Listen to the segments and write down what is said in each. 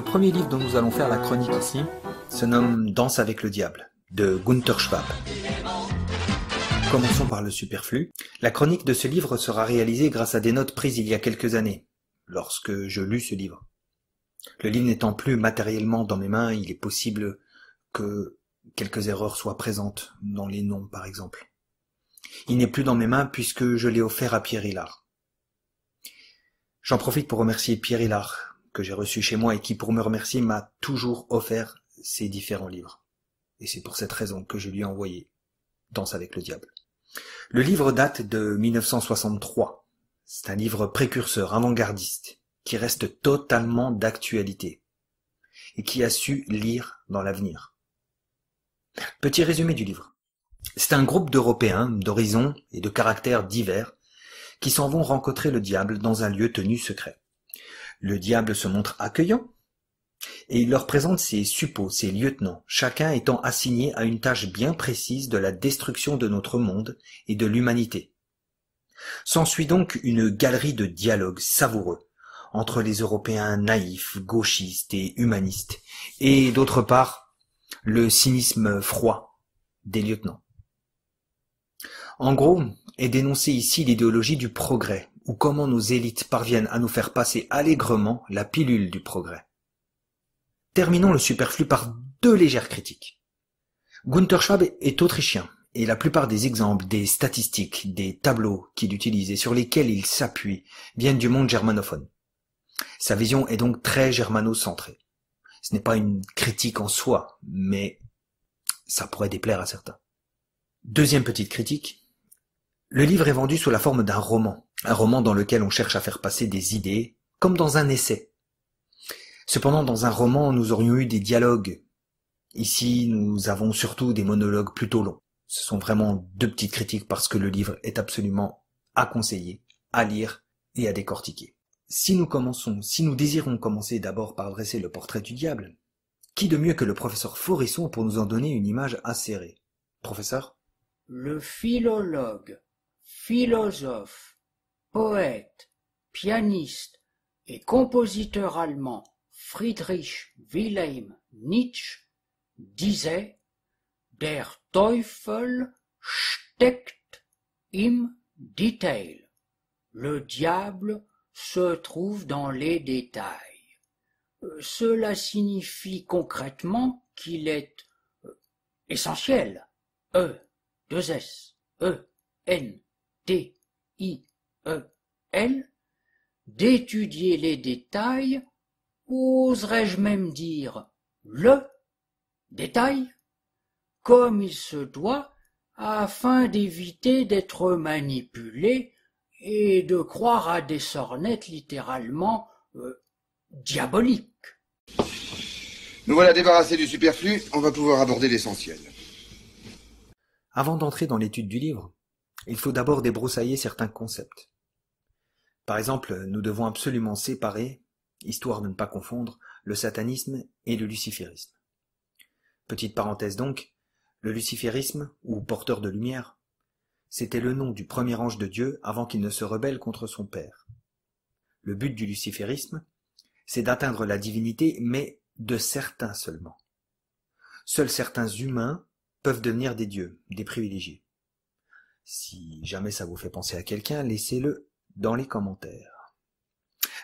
le premier livre dont nous allons faire la chronique ici se nomme Danse avec le diable de Gunther Schwab. Commençons par le superflu. La chronique de ce livre sera réalisée grâce à des notes prises il y a quelques années, lorsque je lus ce livre. Le livre n'étant plus matériellement dans mes mains, il est possible que quelques erreurs soient présentes dans les noms, par exemple. Il n'est plus dans mes mains puisque je l'ai offert à Pierre Hillard. J'en profite pour remercier Pierre Hillard que j'ai reçu chez moi et qui, pour me remercier, m'a toujours offert ses différents livres. Et c'est pour cette raison que je lui ai envoyé Danse avec le diable. Le livre date de 1963. C'est un livre précurseur, avant-gardiste, qui reste totalement d'actualité et qui a su lire dans l'avenir. Petit résumé du livre. C'est un groupe d'Européens d'horizons et de caractères divers qui s'en vont rencontrer le diable dans un lieu tenu secret. Le diable se montre accueillant et il leur présente ses suppôts, ses lieutenants, chacun étant assigné à une tâche bien précise de la destruction de notre monde et de l'humanité. S'ensuit donc une galerie de dialogues savoureux entre les Européens naïfs, gauchistes et humanistes, et d'autre part le cynisme froid des lieutenants. En gros, est dénoncée ici l'idéologie du progrès, ou comment nos élites parviennent à nous faire passer allègrement la pilule du progrès. Terminons le superflu par deux légères critiques. Gunther Schwab est autrichien, et la plupart des exemples, des statistiques, des tableaux qu'il utilise et sur lesquels il s'appuie viennent du monde germanophone. Sa vision est donc très germano-centrée. Ce n'est pas une critique en soi, mais ça pourrait déplaire à certains. Deuxième petite critique, le livre est vendu sous la forme d'un roman, un roman dans lequel on cherche à faire passer des idées, comme dans un essai. Cependant, dans un roman, nous aurions eu des dialogues. Ici, nous avons surtout des monologues plutôt longs. Ce sont vraiment deux petites critiques parce que le livre est absolument à conseiller, à lire et à décortiquer. Si nous commençons, si nous désirons commencer d'abord par dresser le portrait du diable, qui de mieux que le professeur Forisson pour nous en donner une image acérée Professeur Le philologue, philosophe, poète, pianiste et compositeur allemand Friedrich Wilhelm Nietzsche disait Der Teufel steckt im Detail. Le diable se trouve dans les détails. Euh, cela signifie concrètement qu'il est euh, essentiel. E, deux S, E, N, T, I, elle, d'étudier les détails, oserais-je même dire le détail, comme il se doit, afin d'éviter d'être manipulé et de croire à des sornettes littéralement euh, diaboliques. Nous voilà débarrassés du superflu, on va pouvoir aborder l'essentiel. Avant d'entrer dans l'étude du livre, il faut d'abord débroussailler certains concepts. Par exemple, nous devons absolument séparer, histoire de ne pas confondre, le satanisme et le luciférisme. Petite parenthèse donc, le luciférisme, ou porteur de lumière, c'était le nom du premier ange de Dieu avant qu'il ne se rebelle contre son Père. Le but du luciférisme, c'est d'atteindre la divinité, mais de certains seulement. Seuls certains humains peuvent devenir des dieux, des privilégiés. Si jamais ça vous fait penser à quelqu'un, laissez-le dans les commentaires.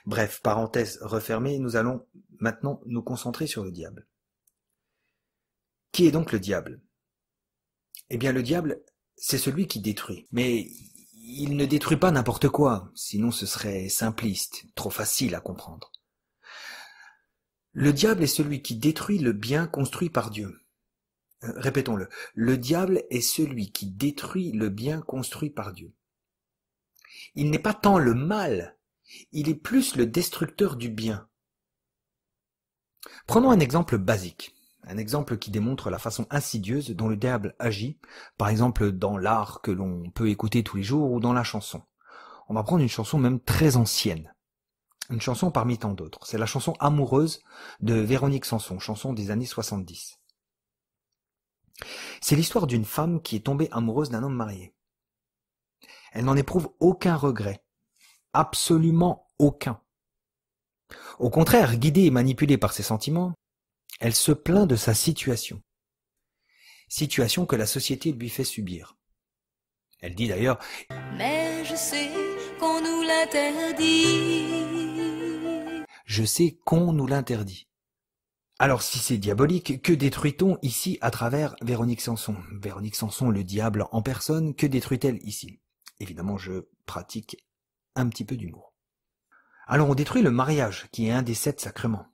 Bref, parenthèse refermée, nous allons maintenant nous concentrer sur le diable. Qui est donc le diable Eh bien le diable, c'est celui qui détruit. Mais il ne détruit pas n'importe quoi, sinon ce serait simpliste, trop facile à comprendre. Le diable est celui qui détruit le bien construit par Dieu. Euh, répétons-le, le diable est celui qui détruit le bien construit par Dieu. Il n'est pas tant le mal, il est plus le destructeur du bien. Prenons un exemple basique, un exemple qui démontre la façon insidieuse dont le diable agit, par exemple dans l'art que l'on peut écouter tous les jours ou dans la chanson. On va prendre une chanson même très ancienne. Une chanson parmi tant d'autres. C'est la chanson Amoureuse de Véronique Sanson, chanson des années 70. C'est l'histoire d'une femme qui est tombée amoureuse d'un homme marié. Elle n'en éprouve aucun regret, absolument aucun. Au contraire, guidée et manipulée par ses sentiments, elle se plaint de sa situation. Situation que la société lui fait subir. Elle dit d'ailleurs Mais je sais qu'on nous l'interdit. Je sais qu'on nous l'interdit. Alors si c'est diabolique, que détruit-on ici à travers Véronique Sanson Véronique Sanson, le diable en personne, que détruit-elle ici Évidemment, je pratique un petit peu d'humour. Alors on détruit le mariage, qui est un des sept sacrements.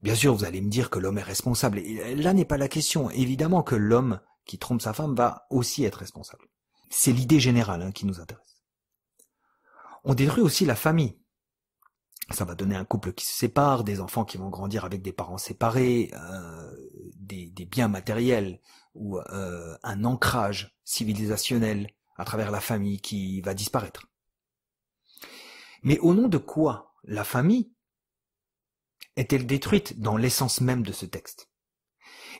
Bien sûr, vous allez me dire que l'homme est responsable. là n'est pas la question. Évidemment que l'homme qui trompe sa femme va aussi être responsable. C'est l'idée générale hein, qui nous intéresse. On détruit aussi la famille ça va donner un couple qui se sépare, des enfants qui vont grandir avec des parents séparés, euh, des, biens matériels ou euh, un ancrage civilisationnel à travers la famille qui va disparaître. Mais au nom de quoi la famille est-elle détruite dans l'essence même de ce texte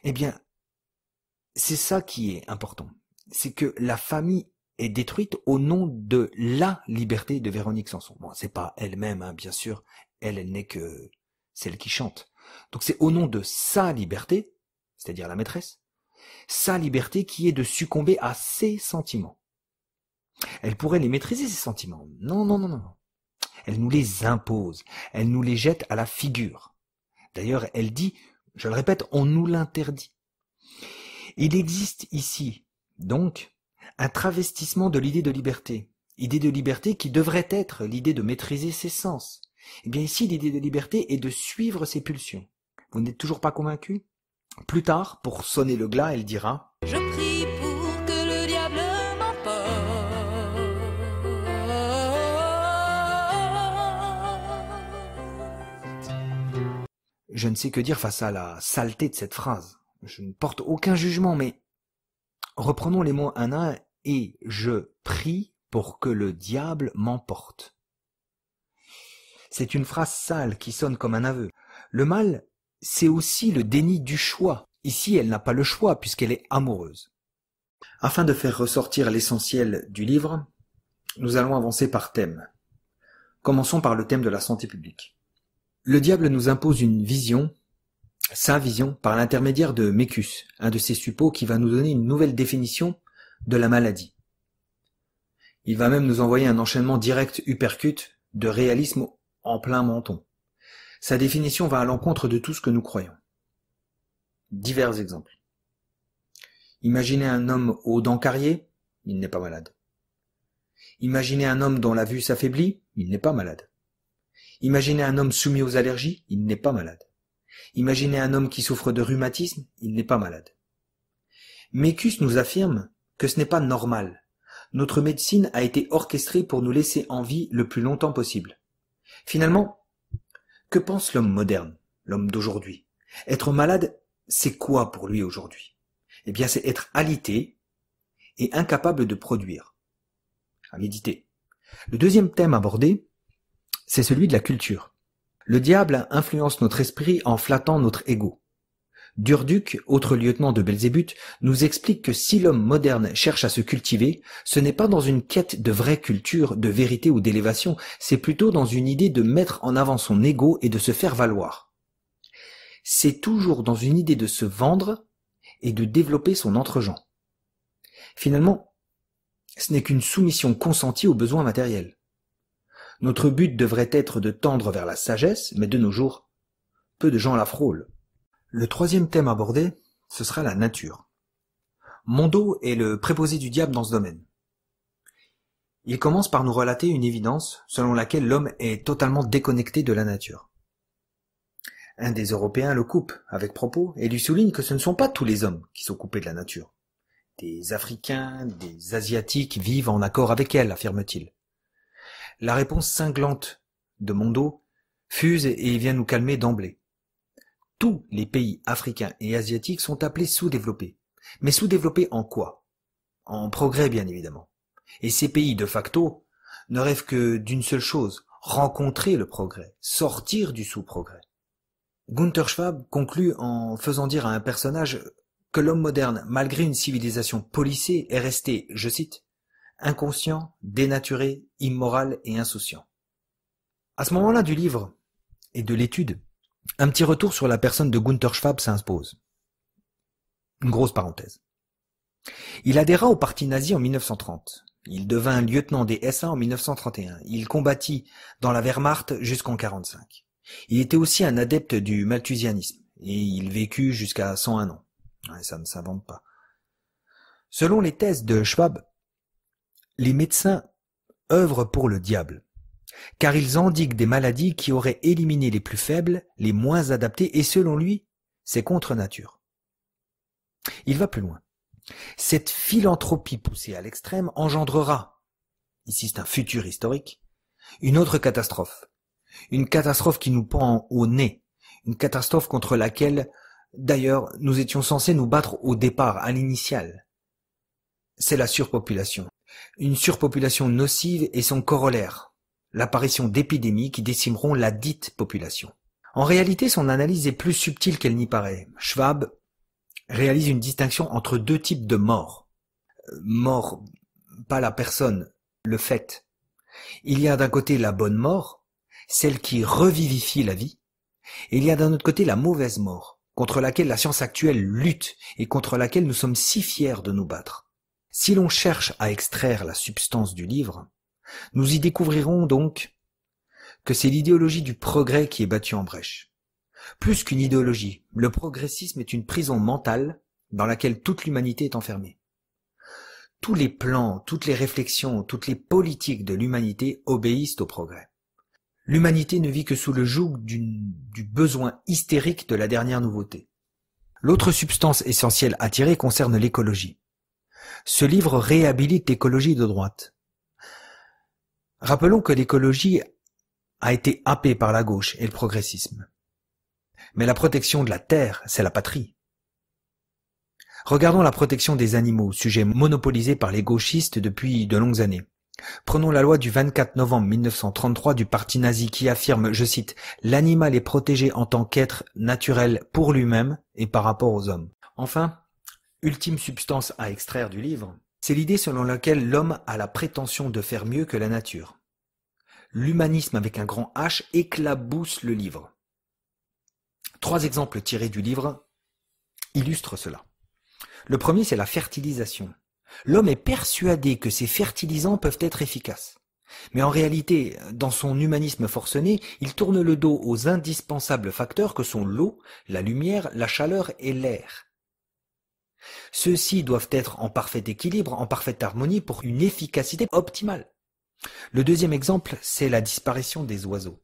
Eh bien, c'est ça qui est important. C'est que la famille est détruite au nom de la liberté de Véronique Sanson. Bon, c'est pas elle-même, hein, bien sûr. Elle, elle n'est que celle qui chante. Donc c'est au nom de sa liberté, c'est-à-dire la maîtresse, sa liberté qui est de succomber à ses sentiments. Elle pourrait les maîtriser, ses sentiments. Non, non, non, non. Elle nous les impose. Elle nous les jette à la figure. D'ailleurs, elle dit, je le répète, on nous l'interdit. Il existe ici, donc, un travestissement de l'idée de liberté, idée de liberté qui devrait être l'idée de maîtriser ses sens. Eh bien ici, l'idée de liberté est de suivre ses pulsions. Vous n'êtes toujours pas convaincu Plus tard, pour sonner le glas, elle dira Je prie pour que le diable Je ne sais que dire face à la saleté de cette phrase. Je ne porte aucun jugement, mais Reprenons les mots un à un et je prie pour que le diable m'emporte. C'est une phrase sale qui sonne comme un aveu. Le mal, c'est aussi le déni du choix. Ici, elle n'a pas le choix puisqu'elle est amoureuse. Afin de faire ressortir l'essentiel du livre, nous allons avancer par thème. Commençons par le thème de la santé publique. Le diable nous impose une vision sa vision par l'intermédiaire de Mécus, un de ses suppôts qui va nous donner une nouvelle définition de la maladie. Il va même nous envoyer un enchaînement direct hypercute, de réalisme en plein menton. Sa définition va à l'encontre de tout ce que nous croyons. Divers exemples. Imaginez un homme aux dents carriées, il n'est pas malade. Imaginez un homme dont la vue s'affaiblit, il n'est pas malade. Imaginez un homme soumis aux allergies, il n'est pas malade. Imaginez un homme qui souffre de rhumatisme, il n'est pas malade. Mécus nous affirme que ce n'est pas normal. Notre médecine a été orchestrée pour nous laisser en vie le plus longtemps possible. Finalement, que pense l'homme moderne, l'homme d'aujourd'hui Être malade, c'est quoi pour lui aujourd'hui Eh bien, c'est être alité et incapable de produire. À méditer. Le deuxième thème abordé, c'est celui de la culture. Le diable influence notre esprit en flattant notre ego. Durduc, autre lieutenant de Belzébuth, nous explique que si l'homme moderne cherche à se cultiver, ce n'est pas dans une quête de vraie culture, de vérité ou d'élévation, c'est plutôt dans une idée de mettre en avant son ego et de se faire valoir. C'est toujours dans une idée de se vendre et de développer son entregent. Finalement, ce n'est qu'une soumission consentie aux besoins matériels. Notre but devrait être de tendre vers la sagesse, mais de nos jours, peu de gens la frôlent. Le troisième thème abordé, ce sera la nature. Mondo est le préposé du diable dans ce domaine. Il commence par nous relater une évidence selon laquelle l'homme est totalement déconnecté de la nature. Un des Européens le coupe avec propos et lui souligne que ce ne sont pas tous les hommes qui sont coupés de la nature. Des Africains, des Asiatiques vivent en accord avec elle, affirme-t-il. La réponse cinglante de Mondo fuse et vient nous calmer d'emblée. Tous les pays africains et asiatiques sont appelés sous-développés. Mais sous-développés en quoi En progrès, bien évidemment. Et ces pays, de facto, ne rêvent que d'une seule chose, rencontrer le progrès, sortir du sous-progrès. Gunther Schwab conclut en faisant dire à un personnage que l'homme moderne, malgré une civilisation policée, est resté, je cite, inconscient, dénaturé, immoral et insouciant. À ce moment-là du livre et de l'étude, un petit retour sur la personne de Gunther Schwab s'impose. Une grosse parenthèse. Il adhéra au parti nazi en 1930. Il devint lieutenant des S1 en 1931. Il combattit dans la Wehrmacht jusqu'en 1945. Il était aussi un adepte du malthusianisme et il vécut jusqu'à 101 ans. Ça ne s'invente pas. Selon les thèses de Schwab, les médecins œuvrent pour le diable, car ils indiquent des maladies qui auraient éliminé les plus faibles, les moins adaptés, et selon lui, c'est contre nature. Il va plus loin. Cette philanthropie poussée à l'extrême engendrera, ici c'est un futur historique, une autre catastrophe. Une catastrophe qui nous pend au nez. Une catastrophe contre laquelle, d'ailleurs, nous étions censés nous battre au départ, à l'initial c'est la surpopulation. Une surpopulation nocive et son corollaire, l'apparition d'épidémies qui décimeront la dite population. En réalité, son analyse est plus subtile qu'elle n'y paraît. Schwab réalise une distinction entre deux types de morts. Euh, mort, pas la personne, le fait. Il y a d'un côté la bonne mort, celle qui revivifie la vie, et il y a d'un autre côté la mauvaise mort, contre laquelle la science actuelle lutte et contre laquelle nous sommes si fiers de nous battre. Si l'on cherche à extraire la substance du livre, nous y découvrirons donc que c'est l'idéologie du progrès qui est battue en brèche. Plus qu'une idéologie, le progressisme est une prison mentale dans laquelle toute l'humanité est enfermée. Tous les plans, toutes les réflexions, toutes les politiques de l'humanité obéissent au progrès. L'humanité ne vit que sous le joug du besoin hystérique de la dernière nouveauté. L'autre substance essentielle à tirer concerne l'écologie. Ce livre réhabilite l'écologie de droite. Rappelons que l'écologie a été happée par la gauche et le progressisme. Mais la protection de la terre, c'est la patrie. Regardons la protection des animaux, sujet monopolisé par les gauchistes depuis de longues années. Prenons la loi du 24 novembre 1933 du parti nazi qui affirme, je cite, L'animal est protégé en tant qu'être naturel pour lui-même et par rapport aux hommes. Enfin, ultime substance à extraire du livre, c'est l'idée selon laquelle l'homme a la prétention de faire mieux que la nature. L'humanisme avec un grand H éclabousse le livre. Trois exemples tirés du livre illustrent cela. Le premier, c'est la fertilisation. L'homme est persuadé que ces fertilisants peuvent être efficaces. Mais en réalité, dans son humanisme forcené, il tourne le dos aux indispensables facteurs que sont l'eau, la lumière, la chaleur et l'air. Ceux-ci doivent être en parfait équilibre, en parfaite harmonie pour une efficacité optimale. Le deuxième exemple, c'est la disparition des oiseaux.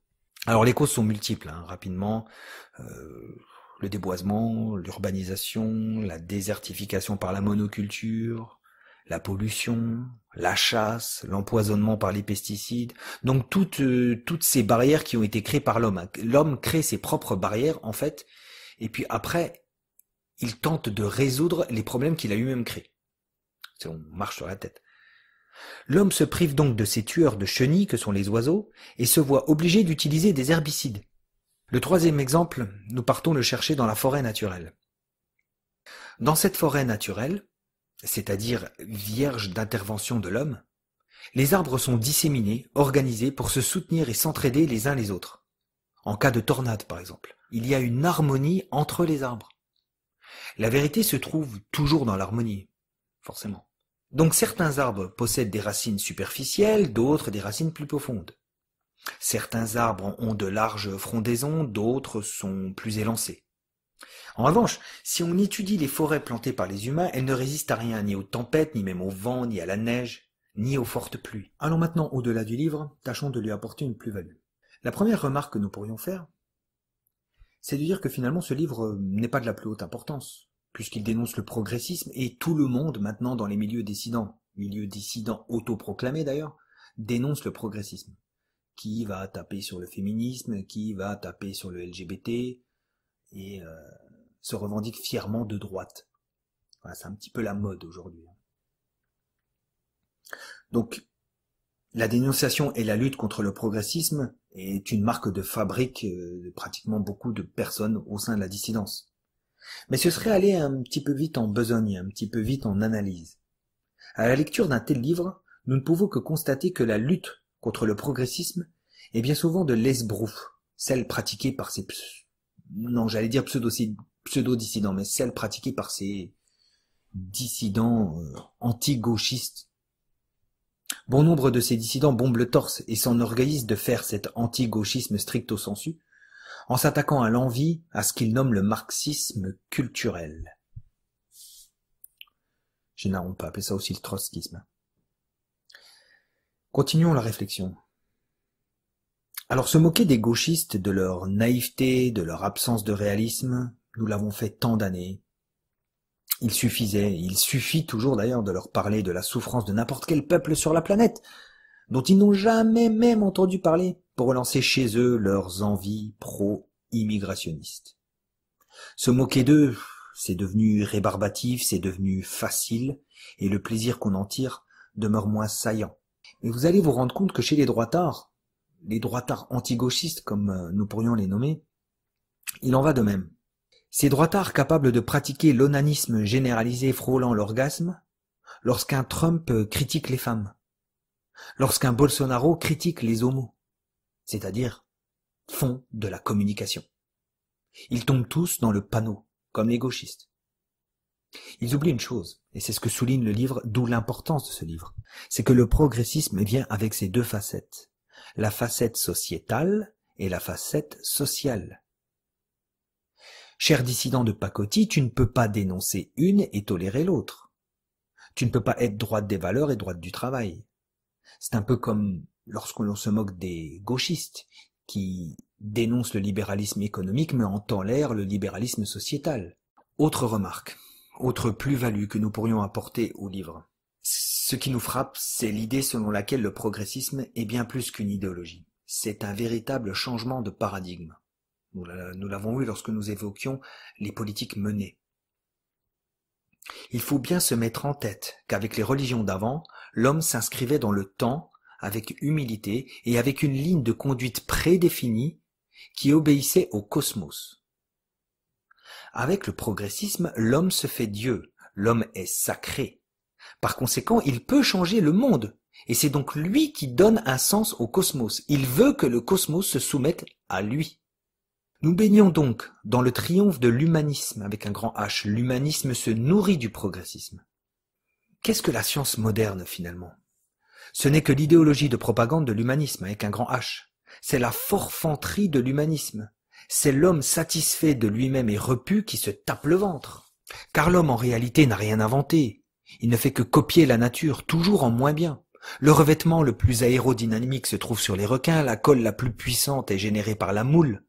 Alors les causes sont multiples, hein, rapidement. Euh, le déboisement, l'urbanisation, la désertification par la monoculture, la pollution, la chasse, l'empoisonnement par les pesticides. Donc toutes, euh, toutes ces barrières qui ont été créées par l'homme. Hein. L'homme crée ses propres barrières en fait. Et puis après, il tente de résoudre les problèmes qu'il a lui-même créés. On marche sur la tête. L'homme se prive donc de ses tueurs de chenilles que sont les oiseaux et se voit obligé d'utiliser des herbicides. Le troisième exemple, nous partons le chercher dans la forêt naturelle. Dans cette forêt naturelle, c'est-à-dire vierge d'intervention de l'homme, les arbres sont disséminés, organisés pour se soutenir et s'entraider les uns les autres. En cas de tornade, par exemple, il y a une harmonie entre les arbres. La vérité se trouve toujours dans l'harmonie, forcément. Donc certains arbres possèdent des racines superficielles, d'autres des racines plus profondes. Certains arbres ont de larges frondaisons, d'autres sont plus élancés. En revanche, si on étudie les forêts plantées par les humains, elles ne résistent à rien, ni aux tempêtes, ni même au vent, ni à la neige, ni aux fortes pluies. Allons maintenant au-delà du livre, tâchons de lui apporter une plus-value. La première remarque que nous pourrions faire, c'est de dire que finalement ce livre n'est pas de la plus haute importance puisqu'il dénonce le progressisme et tout le monde maintenant dans les milieux dissidents, milieux dissidents autoproclamés d'ailleurs, dénonce le progressisme. Qui va taper sur le féminisme, qui va taper sur le LGBT et euh, se revendique fièrement de droite. Voilà, c'est un petit peu la mode aujourd'hui. Donc, la dénonciation et la lutte contre le progressisme est une marque de fabrique euh, de pratiquement beaucoup de personnes au sein de la dissidence. Mais ce serait aller un petit peu vite en besogne, un petit peu vite en analyse. À la lecture d'un tel livre, nous ne pouvons que constater que la lutte contre le progressisme est bien souvent de l'esbrouf, celle pratiquée par ces non, j'allais dire pseudo-dissidents, mais celle pratiquée par ces dissidents euh, anti-gauchistes. Bon nombre de ces dissidents bombent le torse et organisent de faire cet anti-gauchisme stricto sensu, en s'attaquant à l'envie, à ce qu'il nomme le marxisme culturel. Généralement, on peut appeler ça aussi le trotskisme. Continuons la réflexion. Alors se moquer des gauchistes, de leur naïveté, de leur absence de réalisme, nous l'avons fait tant d'années. Il suffisait, il suffit toujours d'ailleurs de leur parler de la souffrance de n'importe quel peuple sur la planète, dont ils n'ont jamais même entendu parler, pour relancer chez eux leurs envies pro-immigrationnistes. Se moquer d'eux, c'est devenu rébarbatif, c'est devenu facile, et le plaisir qu'on en tire demeure moins saillant. Mais vous allez vous rendre compte que chez les droitards, les droitards anti comme euh, nous pourrions les nommer, il en va de même. Ces droitards capables de pratiquer l'onanisme généralisé frôlant l'orgasme, lorsqu'un Trump critique les femmes, lorsqu'un Bolsonaro critique les homos, c'est-à-dire font de la communication. Ils tombent tous dans le panneau, comme les gauchistes. Ils oublient une chose, et c'est ce que souligne le livre, d'où l'importance de ce livre, c'est que le progressisme vient avec ses deux facettes, la facette sociétale et la facette sociale. Cher dissident de Pacotti, tu ne peux pas dénoncer une et tolérer l'autre. Tu ne peux pas être droite des valeurs et droite du travail. C'est un peu comme lorsque l'on se moque des gauchistes qui dénoncent le libéralisme économique mais en l'air le libéralisme sociétal. Autre remarque, autre plus-value que nous pourrions apporter au livre. Ce qui nous frappe, c'est l'idée selon laquelle le progressisme est bien plus qu'une idéologie. C'est un véritable changement de paradigme. Nous l'avons vu lorsque nous évoquions les politiques menées. Il faut bien se mettre en tête qu'avec les religions d'avant, l'homme s'inscrivait dans le temps avec humilité et avec une ligne de conduite prédéfinie qui obéissait au cosmos. Avec le progressisme, l'homme se fait Dieu, l'homme est sacré. Par conséquent, il peut changer le monde, et c'est donc lui qui donne un sens au cosmos. Il veut que le cosmos se soumette à lui. Nous baignons donc dans le triomphe de l'humanisme avec un grand H. L'humanisme se nourrit du progressisme. Qu'est-ce que la science moderne finalement ce n'est que l'idéologie de propagande de l'humanisme avec un grand H. C'est la forfanterie de l'humanisme. C'est l'homme satisfait de lui-même et repu qui se tape le ventre. Car l'homme en réalité n'a rien inventé. Il ne fait que copier la nature, toujours en moins bien. Le revêtement le plus aérodynamique se trouve sur les requins, la colle la plus puissante est générée par la moule.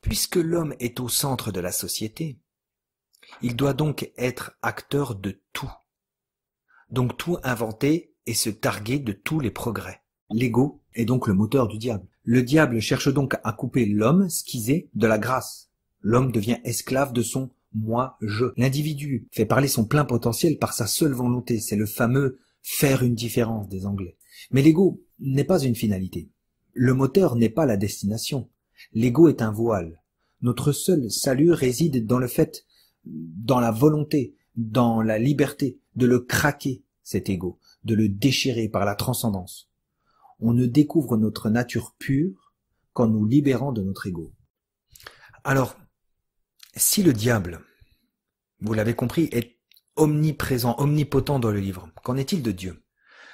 Puisque l'homme est au centre de la société, il doit donc être acteur de tout. Donc tout inventé, et se targuer de tous les progrès. L'ego est donc le moteur du diable. Le diable cherche donc à couper l'homme est de la grâce. L'homme devient esclave de son moi, je. L'individu fait parler son plein potentiel par sa seule volonté. C'est le fameux faire une différence des Anglais. Mais l'ego n'est pas une finalité. Le moteur n'est pas la destination. L'ego est un voile. Notre seul salut réside dans le fait, dans la volonté, dans la liberté de le craquer, cet ego, de le déchirer par la transcendance. On ne découvre notre nature pure qu'en nous libérant de notre ego. Alors, si le diable, vous l'avez compris, est omniprésent, omnipotent dans le livre, qu'en est-il de Dieu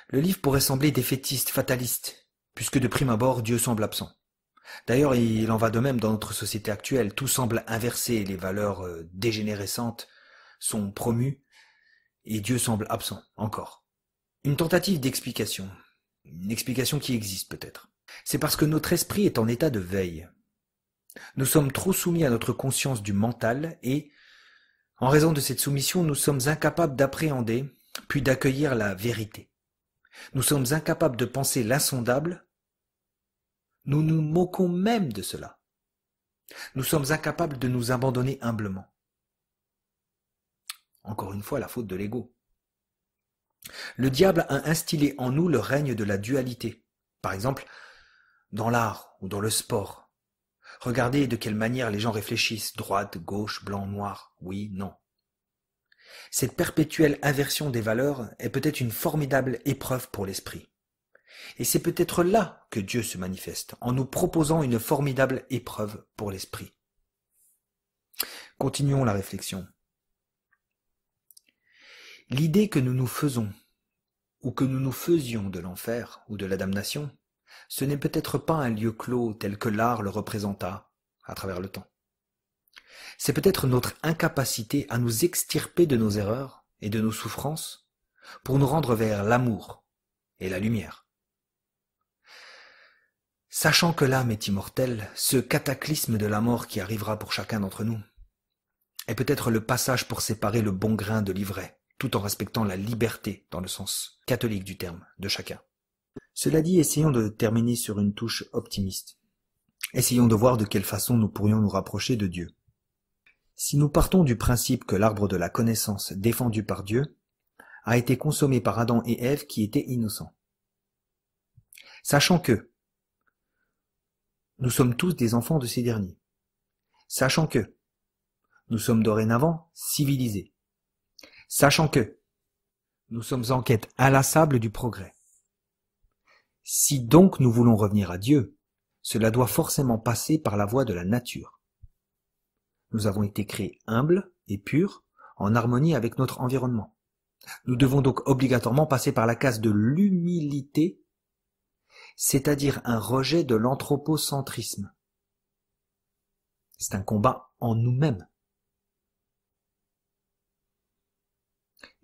Le livre pourrait sembler défaitiste, fataliste, puisque de prime abord, Dieu semble absent. D'ailleurs, il en va de même dans notre société actuelle, tout semble inversé, les valeurs euh, dégénérescentes sont promues, et Dieu semble absent, encore. Une tentative d'explication. Une explication qui existe peut-être. C'est parce que notre esprit est en état de veille. Nous sommes trop soumis à notre conscience du mental et, en raison de cette soumission, nous sommes incapables d'appréhender, puis d'accueillir la vérité. Nous sommes incapables de penser l'insondable. Nous nous moquons même de cela. Nous sommes incapables de nous abandonner humblement. Encore une fois, la faute de l'ego. Le diable a instillé en nous le règne de la dualité, par exemple dans l'art ou dans le sport. Regardez de quelle manière les gens réfléchissent, droite, gauche, blanc, noir, oui, non. Cette perpétuelle inversion des valeurs est peut-être une formidable épreuve pour l'esprit. Et c'est peut-être là que Dieu se manifeste, en nous proposant une formidable épreuve pour l'esprit. Continuons la réflexion. L'idée que nous nous faisons, ou que nous nous faisions de l'enfer ou de la damnation, ce n'est peut-être pas un lieu clos tel que l'art le représenta à travers le temps. C'est peut-être notre incapacité à nous extirper de nos erreurs et de nos souffrances pour nous rendre vers l'amour et la lumière. Sachant que l'âme est immortelle, ce cataclysme de la mort qui arrivera pour chacun d'entre nous est peut-être le passage pour séparer le bon grain de l'ivraie tout en respectant la liberté, dans le sens catholique du terme, de chacun. Cela dit, essayons de terminer sur une touche optimiste. Essayons de voir de quelle façon nous pourrions nous rapprocher de Dieu. Si nous partons du principe que l'arbre de la connaissance défendu par Dieu a été consommé par Adam et Ève qui étaient innocents. Sachant que nous sommes tous des enfants de ces derniers. Sachant que nous sommes dorénavant civilisés sachant que nous sommes en quête inlassable du progrès. Si donc nous voulons revenir à Dieu, cela doit forcément passer par la voie de la nature. Nous avons été créés humbles et purs, en harmonie avec notre environnement. Nous devons donc obligatoirement passer par la case de l'humilité, c'est-à-dire un rejet de l'anthropocentrisme. C'est un combat en nous-mêmes.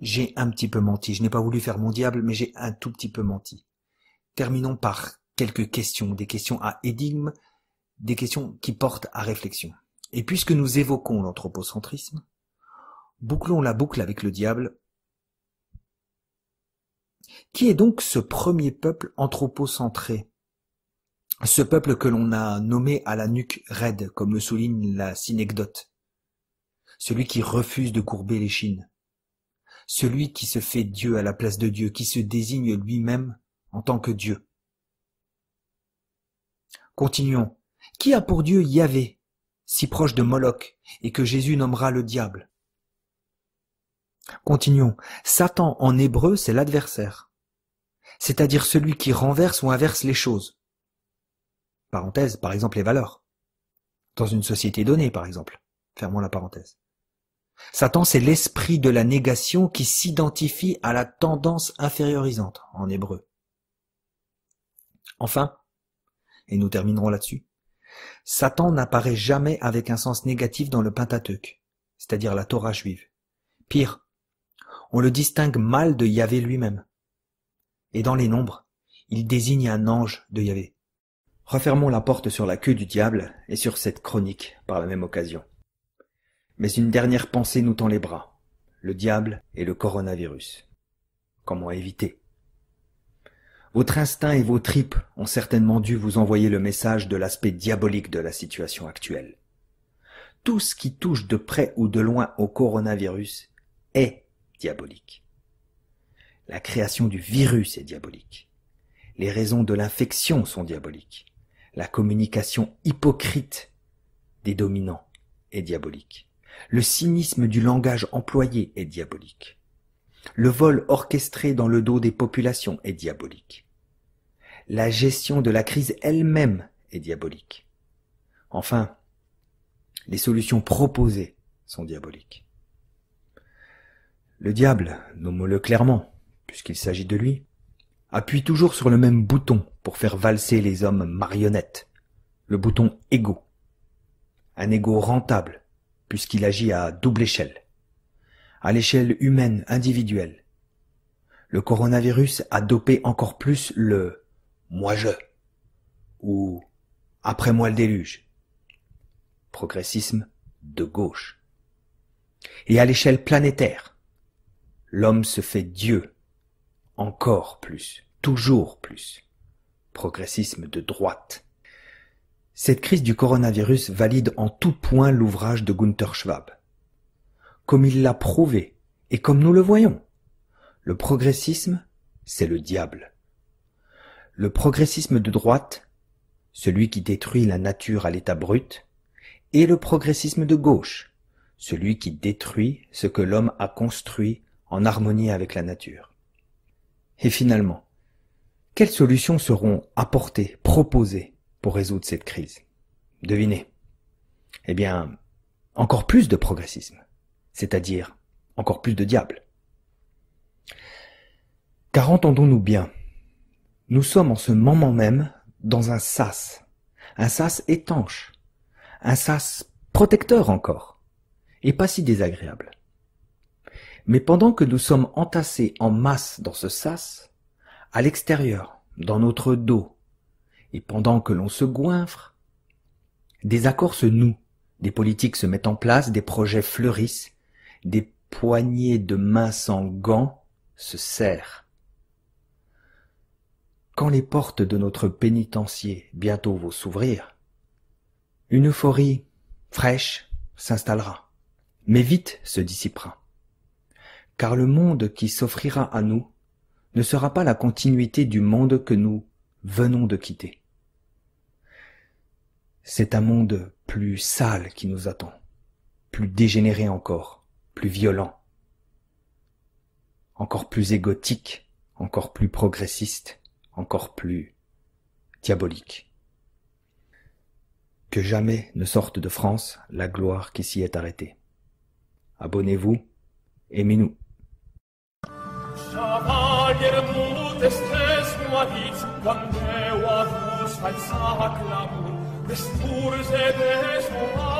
J'ai un petit peu menti. Je n'ai pas voulu faire mon diable, mais j'ai un tout petit peu menti. Terminons par quelques questions, des questions à énigme, des questions qui portent à réflexion. Et puisque nous évoquons l'anthropocentrisme, bouclons la boucle avec le diable. Qui est donc ce premier peuple anthropocentré Ce peuple que l'on a nommé à la nuque raide, comme le souligne la synecdote. Celui qui refuse de courber les chines celui qui se fait Dieu à la place de Dieu, qui se désigne lui-même en tant que Dieu. Continuons. Qui a pour Dieu Yahvé, si proche de Moloch, et que Jésus nommera le diable Continuons. Satan en hébreu, c'est l'adversaire, c'est-à-dire celui qui renverse ou inverse les choses. Parenthèse, par exemple les valeurs. Dans une société donnée, par exemple. Fermons la parenthèse. Satan, c'est l'esprit de la négation qui s'identifie à la tendance infériorisante, en hébreu. Enfin, et nous terminerons là-dessus, Satan n'apparaît jamais avec un sens négatif dans le Pentateuque, c'est-à-dire la Torah juive. Pire, on le distingue mal de Yahvé lui-même. Et dans les nombres, il désigne un ange de Yahvé. Refermons la porte sur la queue du diable et sur cette chronique par la même occasion. Mais une dernière pensée nous tend les bras. Le diable et le coronavirus. Comment éviter Votre instinct et vos tripes ont certainement dû vous envoyer le message de l'aspect diabolique de la situation actuelle. Tout ce qui touche de près ou de loin au coronavirus est diabolique. La création du virus est diabolique. Les raisons de l'infection sont diaboliques. La communication hypocrite des dominants est diabolique. Le cynisme du langage employé est diabolique. Le vol orchestré dans le dos des populations est diabolique. La gestion de la crise elle-même est diabolique. Enfin, les solutions proposées sont diaboliques. Le diable, nommons-le clairement, puisqu'il s'agit de lui, appuie toujours sur le même bouton pour faire valser les hommes marionnettes, le bouton égo. Un égo rentable, puisqu'il agit à double échelle, à l'échelle humaine individuelle. Le coronavirus a dopé encore plus le moi je ou après moi le déluge. Progressisme de gauche. Et à l'échelle planétaire, l'homme se fait Dieu encore plus, toujours plus. Progressisme de droite. Cette crise du coronavirus valide en tout point l'ouvrage de Gunther Schwab. Comme il l'a prouvé, et comme nous le voyons, le progressisme, c'est le diable. Le progressisme de droite, celui qui détruit la nature à l'état brut, et le progressisme de gauche, celui qui détruit ce que l'homme a construit en harmonie avec la nature. Et finalement, quelles solutions seront apportées, proposées pour résoudre cette crise Devinez. Eh bien, encore plus de progressisme, c'est-à-dire encore plus de diable. Car entendons-nous bien, nous sommes en ce moment même dans un sas, un sas étanche, un sas protecteur encore, et pas si désagréable. Mais pendant que nous sommes entassés en masse dans ce sas, à l'extérieur, dans notre dos, et pendant que l'on se goinfre, des accords se nouent, des politiques se mettent en place, des projets fleurissent, des poignées de mains sans gants se serrent. Quand les portes de notre pénitencier bientôt vont s'ouvrir, une euphorie fraîche s'installera, mais vite se dissipera. Car le monde qui s'offrira à nous ne sera pas la continuité du monde que nous venons de quitter. C'est un monde plus sale qui nous attend, plus dégénéré encore, plus violent, encore plus égotique, encore plus progressiste, encore plus diabolique. Que jamais ne sorte de France la gloire qui s'y est arrêtée. Abonnez-vous, aimez-nous. estes nuadit, quam Deo adus falsa clamur, vestures et des